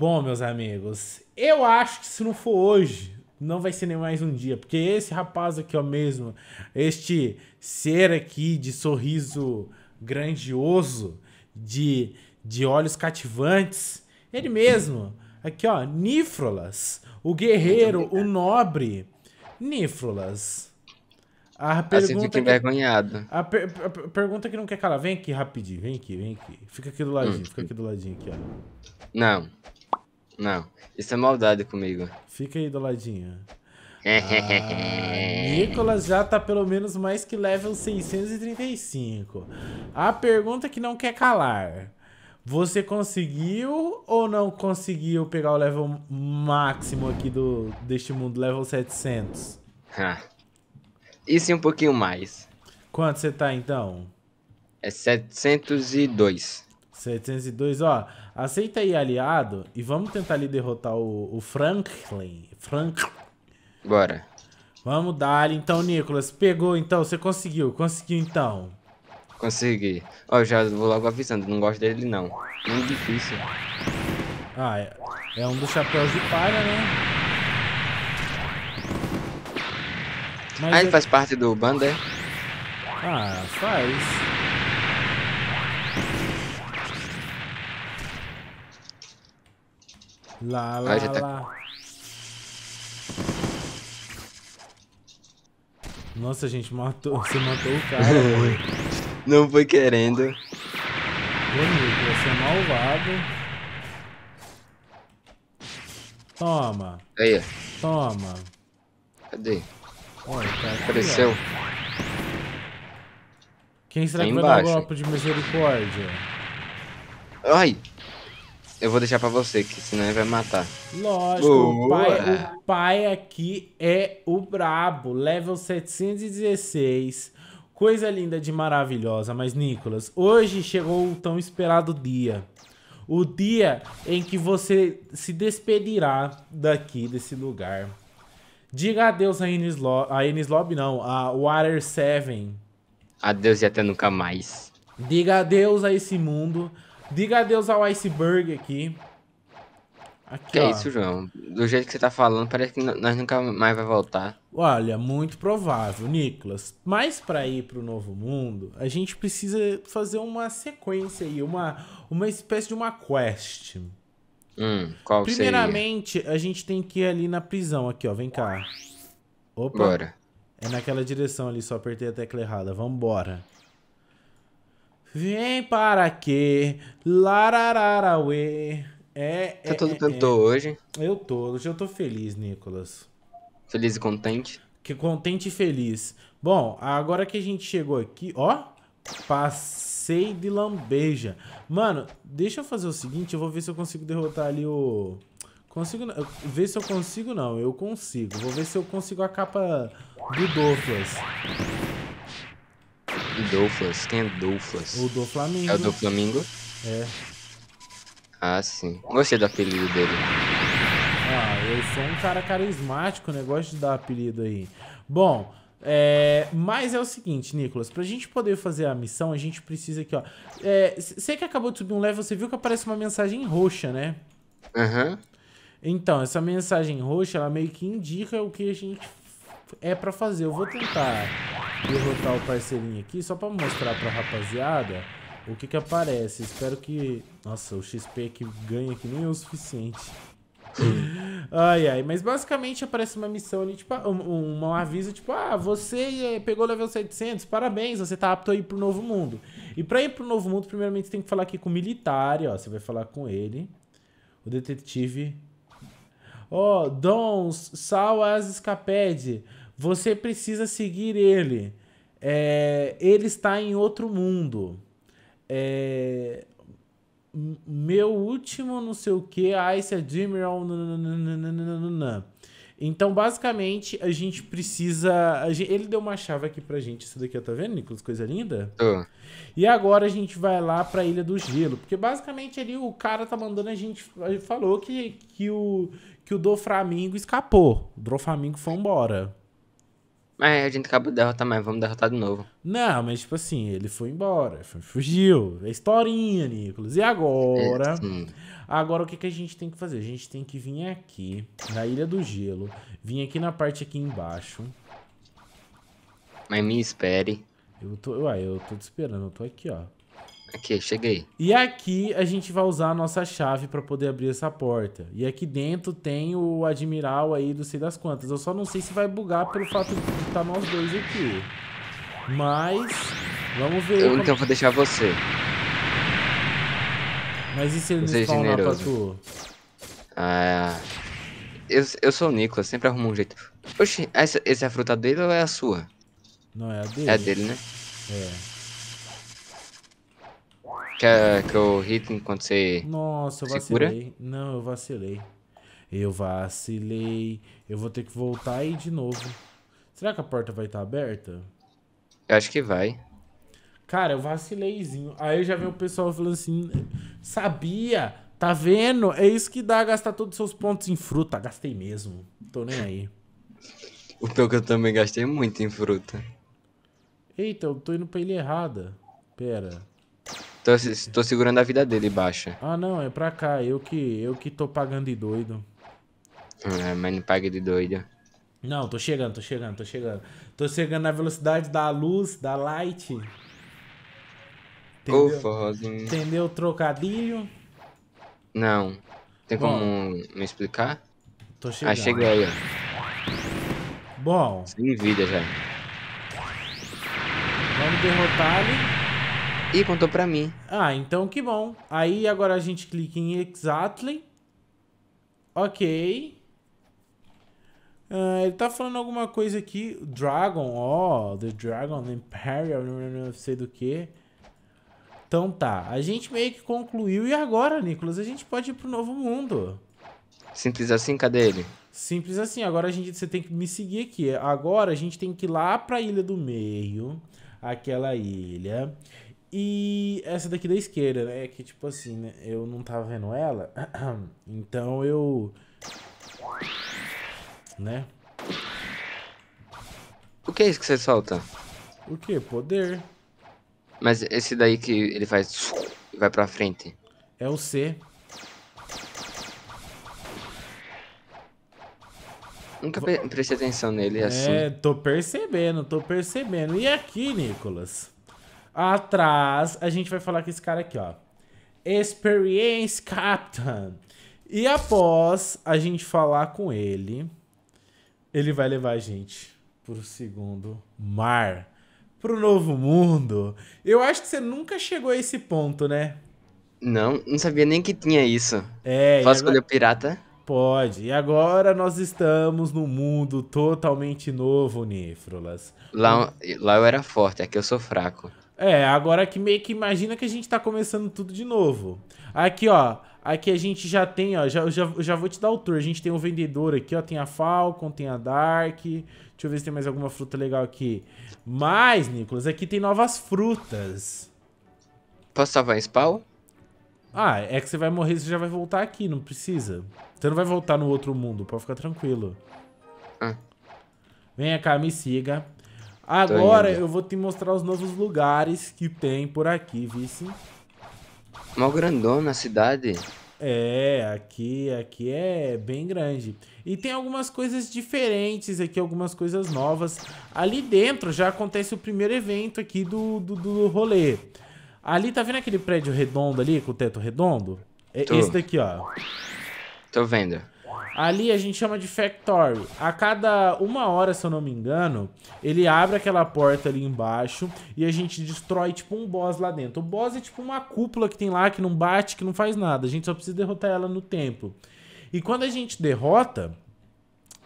Bom, meus amigos, eu acho que se não for hoje, não vai ser nem mais um dia, porque esse rapaz aqui, ó, mesmo, este ser aqui de sorriso grandioso, de, de olhos cativantes, ele mesmo, aqui, ó, Nífrolas, o guerreiro, o nobre, Nífrolas. A ah, pergunta assim envergonhado. A, per a, pergunta que não quer calar. Vem aqui rapidinho, vem aqui, vem aqui. Fica aqui do ladinho, hum. fica aqui do ladinho aqui, ó. Não. Não, isso é maldade comigo. Fica aí do ladinho. É. Ah, Nicolas já tá pelo menos mais que level 635. A pergunta que não quer calar. Você conseguiu ou não conseguiu pegar o level máximo aqui do deste mundo, level 700? Isso e um pouquinho mais. Quanto você tá então? É 702. 702, ó. Aceita aí, aliado, e vamos tentar ali derrotar o, o Franklin. Frank. Bora. Vamos dar ali então, Nicolas. Pegou então, você conseguiu, conseguiu então. Consegui. Ó, já vou logo avisando, não gosto dele não. Muito difícil. Ah, é, é um dos chapéus de palha, né? Mas ah, ele faz parte do bando, é? Ah, faz. Lá, lá, ah, lá. Nossa, gente, matou. Você matou o cara. Não foi querendo. Bonito, você é malvado. Toma. Aí. Toma. Cadê? Olha, tá Apareceu. Quem será que vai embaixo. dar um golpe de misericórdia? Ai! Eu vou deixar pra você, que senão ele vai matar. Lógico, o pai, o pai aqui é o brabo. Level 716. Coisa linda de maravilhosa. Mas, Nicolas, hoje chegou o tão esperado dia. O dia em que você se despedirá daqui, desse lugar. Diga adeus a Ines Lobby, a Enislob Lobby não, a Water 7. Adeus e até nunca mais. Diga adeus a esse mundo Diga adeus ao iceberg aqui. Aqui, que é ó. é isso, João? Do jeito que você tá falando, parece que nós nunca mais vai voltar. Olha, muito provável, Nicolas. Mas para ir pro novo mundo, a gente precisa fazer uma sequência aí, uma, uma espécie de uma quest. Hum, qual Primeiramente, seria? a gente tem que ir ali na prisão, aqui, ó. Vem cá. Opa. Bora. É naquela direção ali, só apertei a tecla errada. Vambora. Vem para quê? Larararauê. É, é, tá todo é, cantor é. hoje? Eu tô. Hoje eu tô feliz, Nicolas. Feliz e contente? Que contente e feliz. Bom, agora que a gente chegou aqui, ó. Passei de lambeja. Mano, deixa eu fazer o seguinte. Eu vou ver se eu consigo derrotar ali o... Consigo não. Ver se eu consigo, não. Eu consigo. Vou ver se eu consigo a capa do Douglas. Douglas, quem é Douglas? O do Flamengo. É o do Flamengo? É. Ah, sim. Gostei do apelido dele. Ah, eu sou um cara carismático, né? Gosto de dar apelido aí. Bom, é, mas é o seguinte, Nicolas, pra gente poder fazer a missão, a gente precisa aqui, ó. É, você que acabou de subir um level, você viu que aparece uma mensagem roxa, né? Aham. Uhum. Então, essa mensagem roxa, ela meio que indica o que a gente é pra fazer. Eu vou tentar derrotar o parceirinho aqui, só pra mostrar pra rapaziada o que que aparece. Espero que... Nossa, o XP que ganha que nem é o suficiente. ai, ai, mas basicamente aparece uma missão ali, tipo, um, um aviso, tipo, ah, você eh, pegou o level 700, parabéns, você tá apto a ir pro Novo Mundo. E pra ir pro Novo Mundo, primeiramente você tem que falar aqui com o militar, ó, você vai falar com ele, o detetive... Ó, oh, Dons, Sal Ascaped, você precisa seguir ele. É, ele está em outro mundo. É, meu último não sei o que, ah, Ice é Admiral. Nananana. Então, basicamente, a gente precisa. A gente, ele deu uma chave aqui pra gente. Isso daqui, tá vendo, Nicolas? Coisa linda. E agora a gente vai lá pra Ilha do Gelo. Porque basicamente ali o cara tá mandando a gente. Ele falou que, que o, que o Doflamingo escapou. O Doflamingo foi embora. Mas é, a gente acabou de derrotar, mas vamos derrotar de novo. Não, mas tipo assim, ele foi embora, fugiu. É historinha, Nicolas. E agora? É, agora o que, que a gente tem que fazer? A gente tem que vir aqui, na Ilha do Gelo. Vir aqui na parte aqui embaixo. Mas me espere. Eu tô, uai, eu tô te esperando, eu tô aqui, ó. Aqui, cheguei. E aqui a gente vai usar a nossa chave para poder abrir essa porta. E aqui dentro tem o admiral aí do sei das quantas. Eu só não sei se vai bugar pelo fato de estar tá nós dois aqui. Mas, vamos ver. Eu como... então vou deixar você. Mas e se ele não é spawnar pra tu? Ah, eu, eu sou o Nicolas, sempre arrumo um jeito. Oxi, essa, essa é a fruta dele ou é a sua? Não, é a dele. É a dele, né? É. Que, é, que eu o ritmo você. Nossa, eu vacilei. Cura? Não, eu vacilei. Eu vacilei. Eu vou ter que voltar aí de novo. Será que a porta vai estar tá aberta? Eu acho que vai. Cara, eu vacileizinho. Aí eu já vi o pessoal falando assim: sabia? Tá vendo? É isso que dá gastar todos os seus pontos em fruta. Gastei mesmo. Tô nem aí. O pior que eu também gastei muito em fruta. Eita, eu tô indo pra ele errada. Pera. Tô, tô segurando a vida dele baixa. Ah, não, é pra cá. Eu que, eu que tô pagando de doido. É, mas não paga de doido. Não, tô chegando, tô chegando, tô chegando. Tô chegando na velocidade da luz, da light. Entendeu? Ufa, Entendeu o trocadilho? Não. Tem Bom, como me explicar? Tô ah, chegando. Ah, cheguei aí, ó. Bom. Sem vida já. Vamos derrotar ele. E contou pra mim. Ah, então que bom. Aí agora a gente clica em Exactly. Ok. Uh, ele tá falando alguma coisa aqui. Dragon, ó. Oh, the Dragon, the Imperial, não sei do que. Então tá. A gente meio que concluiu. E agora, Nicolas? A gente pode ir pro novo mundo. Simples assim? Cadê ele? Simples assim. Agora a gente, você tem que me seguir aqui. Agora a gente tem que ir lá pra Ilha do Meio. Aquela ilha. E essa daqui da esquerda, né? Que tipo assim, né? Eu não tava vendo ela. Então eu. Né? O que é isso que você solta? O que? Poder. Mas esse daí que ele faz. E vai pra frente. É o C. Nunca prestei atenção nele é, é assim. É, tô percebendo, tô percebendo. E aqui, Nicolas? atrás, a gente vai falar com esse cara aqui, ó. Experience Captain. E após a gente falar com ele, ele vai levar a gente pro segundo mar, pro novo mundo. Eu acho que você nunca chegou a esse ponto, né? Não, não sabia nem que tinha isso. É. Posso agora... escolher o pirata? Pode. E agora nós estamos num mundo totalmente novo, Nífrolas. Lá, lá eu era forte, aqui eu sou fraco. É, agora que meio que imagina que a gente tá começando tudo de novo. Aqui, ó. Aqui a gente já tem, ó. Já, já, já vou te dar o tour. A gente tem o um vendedor aqui, ó. Tem a Falcon, tem a Dark. Deixa eu ver se tem mais alguma fruta legal aqui. Mas, Nicolas, aqui tem novas frutas. Posso salvar spawn? Ah, é que você vai morrer e você já vai voltar aqui, não precisa. Você não vai voltar no outro mundo, pode ficar tranquilo. Ah. Venha cá, me siga. Agora eu vou te mostrar os novos lugares que tem por aqui, vice. Mó grandona na cidade. É, aqui, aqui é bem grande. E tem algumas coisas diferentes aqui, algumas coisas novas. Ali dentro já acontece o primeiro evento aqui do, do, do rolê. Ali, tá vendo aquele prédio redondo ali, com o teto redondo? É Tô. esse daqui, ó. Tô vendo. Ali a gente chama de Factory. A cada uma hora, se eu não me engano, ele abre aquela porta ali embaixo e a gente destrói tipo um boss lá dentro. O boss é tipo uma cúpula que tem lá, que não bate, que não faz nada. A gente só precisa derrotar ela no tempo. E quando a gente derrota,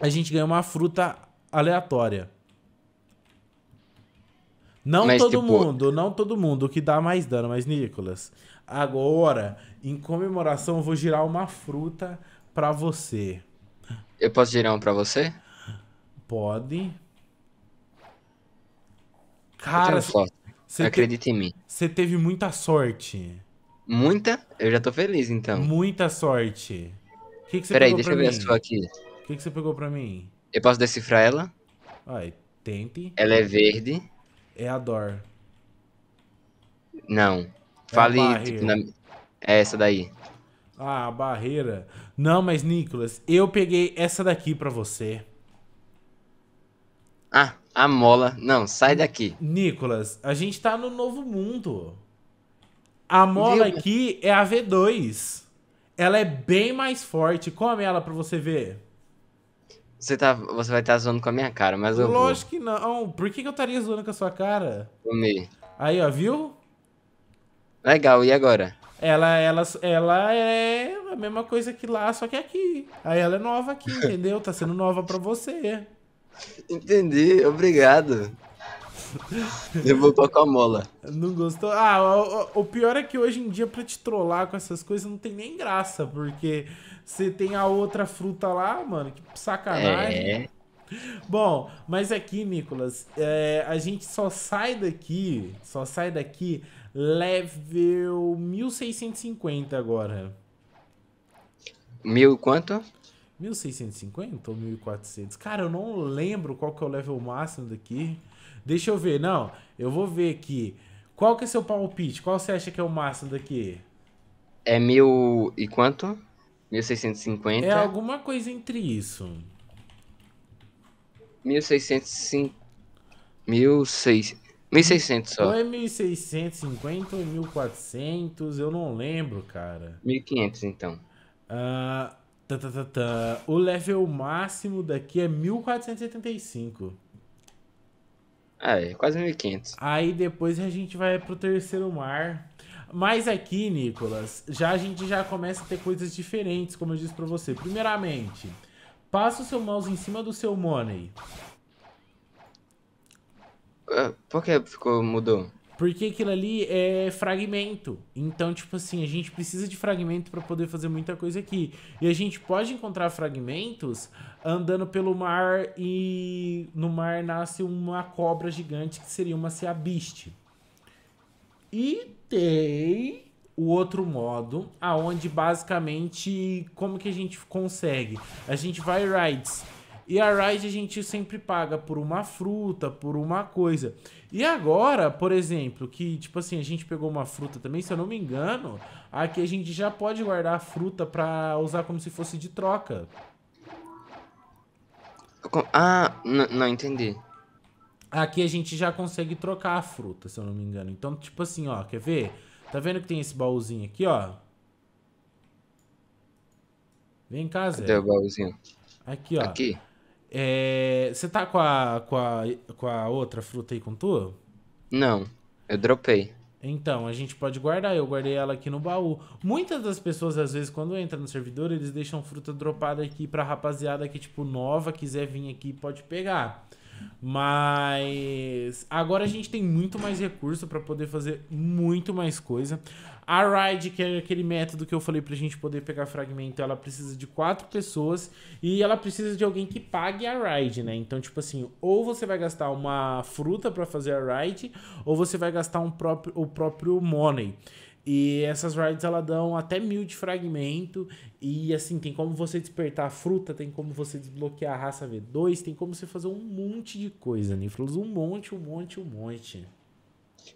a gente ganha uma fruta aleatória. Não mas, todo tipo... mundo, não todo mundo, que dá mais dano, mas Nicolas. Agora, em comemoração, eu vou girar uma fruta para você. Eu posso girar um para você? Pode. Cara, você acredita te... em mim. Você teve muita sorte. Muita? Eu já tô feliz então. Muita sorte. que, que você Peraí, pegou deixa pra eu mim? ver a sua aqui. O que, que você pegou para mim? Eu posso decifrar ela? Vai, tente. Ela é verde. É a Dor. Não. É Fale. Tipo, na... É essa daí. Ah, barreira. Não, mas Nicolas, eu peguei essa daqui para você. Ah, a mola. Não, sai daqui. Nicolas, a gente tá no novo mundo. A mola Viu? aqui é a V2. Ela é bem mais forte. Come ela pra você ver. Você, tá, você vai estar tá zoando com a minha cara, mas eu. Lógico vou. que não. Por que, que eu estaria zoando com a sua cara? Comi. Aí, ó, viu? Legal, e agora? Ela, ela, ela é a mesma coisa que lá, só que aqui. Aí ela é nova aqui, entendeu? Tá sendo nova pra você. Entendi, obrigado. Eu vou tocar a mola. Não gostou? Ah, o, o, pior é que hoje em dia, pra te trollar com essas coisas, não tem nem graça, porque você tem a outra fruta lá, mano, que sacanagem. É. Bom, mas aqui, Nicolas, é, a gente só sai daqui, só sai daqui level 1650 agora. Mil quanto? 1650 ou 1400? Cara, eu não lembro qual que é o level máximo daqui. Deixa eu ver. Não, eu vou ver aqui. Qual que é seu palpite? Qual você acha que é o máximo daqui? É mil e quanto? 1650? É alguma coisa entre isso. 1650. 1.600 só. Ou é 1.650 ou 1.400, é eu não lembro, cara. 1.500 então. Ah, tá, tá, tá, tá, O level máximo daqui é 1.475. Ah, é, quase 1.500. Aí depois a gente vai pro terceiro mar. Mas aqui, Nicolas, já a gente já começa a ter coisas diferentes, como eu disse para você. Primeiramente, passa o seu mouse em cima do seu money. É, por que ficou, mudou? Porque aquilo ali é fragmento. Então, tipo assim, a gente precisa de fragmento para poder fazer muita coisa aqui. E a gente pode encontrar fragmentos andando pelo mar e no mar nasce uma cobra gigante que seria uma seabiste. E tem o outro modo, aonde basicamente como que a gente consegue? A gente vai rides e a Ride a gente sempre paga por uma fruta, por uma coisa. E agora, por exemplo, que tipo assim, a gente pegou uma fruta também, se eu não me engano, aqui a gente já pode guardar a fruta para usar como se fosse de troca. Ah, não, não entendi. Aqui a gente já consegue trocar a fruta, se eu não me engano. Então, tipo assim, ó, quer ver? Tá vendo que tem esse baúzinho aqui, ó? Vem cá, Zé. Cadê o baúzinho? Aqui, ó. Aqui. É, você tá com a, com, a, com a outra fruta aí com tua? Não, eu dropei. Então, a gente pode guardar. Eu guardei ela aqui no baú. Muitas das pessoas, às vezes, quando entra no servidor, eles deixam fruta dropada aqui pra rapaziada que, tipo, nova, quiser vir aqui, pode pegar. Mas agora a gente tem muito mais recurso para poder fazer muito mais coisa. A Ride, que é aquele método que eu falei pra gente poder pegar fragmento, ela precisa de quatro pessoas e ela precisa de alguém que pague a Ride, né? Então, tipo assim, ou você vai gastar uma fruta para fazer a Ride, ou você vai gastar um próprio, o próprio Money. E essas rides ela dão até mil de fragmento. E assim, tem como você despertar a fruta, tem como você desbloquear a raça V2, tem como você fazer um monte de coisa, Niflus. Né? Um monte, um monte, um monte.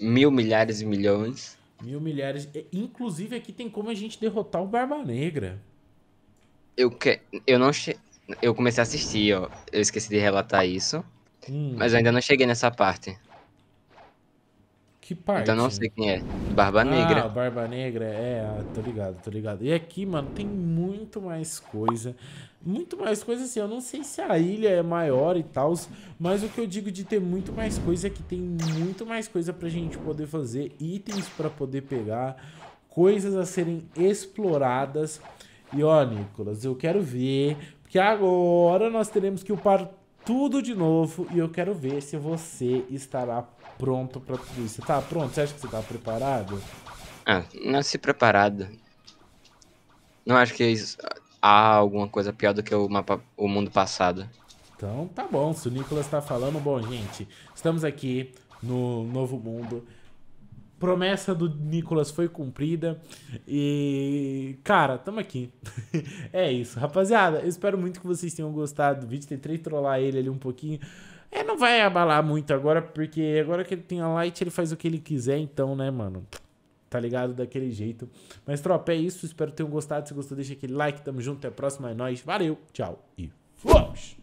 Mil, milhares e milhões. Mil milhares. Inclusive, aqui tem como a gente derrotar o Barba Negra. Eu, que... eu não che... Eu comecei a assistir, ó. Eu esqueci de relatar isso. Hum. Mas eu ainda não cheguei nessa parte. Que parte? Então não sei quem é. Barba ah, Negra. Ah, Barba Negra, é, ah, tô ligado, tô ligado. E aqui, mano, tem muito mais coisa. Muito mais coisa assim, eu não sei se a ilha é maior e tal, mas o que eu digo de ter muito mais coisa é que tem muito mais coisa pra gente poder fazer, itens pra poder pegar, coisas a serem exploradas. E ó, Nicolas, eu quero ver, porque agora nós teremos que upar tudo de novo e eu quero ver se você estará pronto para tudo isso. tá pronto? Você acha que você tá preparado? Ah, não se preparado. Não acho que há alguma coisa pior do que o mapa o mundo passado. Então tá bom, se o Nicolas tá falando, bom gente, estamos aqui no novo mundo promessa do Nicolas foi cumprida. E, cara, tamo aqui. é isso, rapaziada. Eu espero muito que vocês tenham gostado do vídeo. Tentei trollar ele ali um pouquinho. É, não vai abalar muito agora, porque agora que ele tem a light, ele faz o que ele quiser, então, né, mano? Tá ligado? Daquele jeito. Mas, tropa, é isso. Espero que tenham gostado. Se gostou, deixa aquele like. Tamo junto. Até a próxima. É nóis. Valeu, tchau e fomos!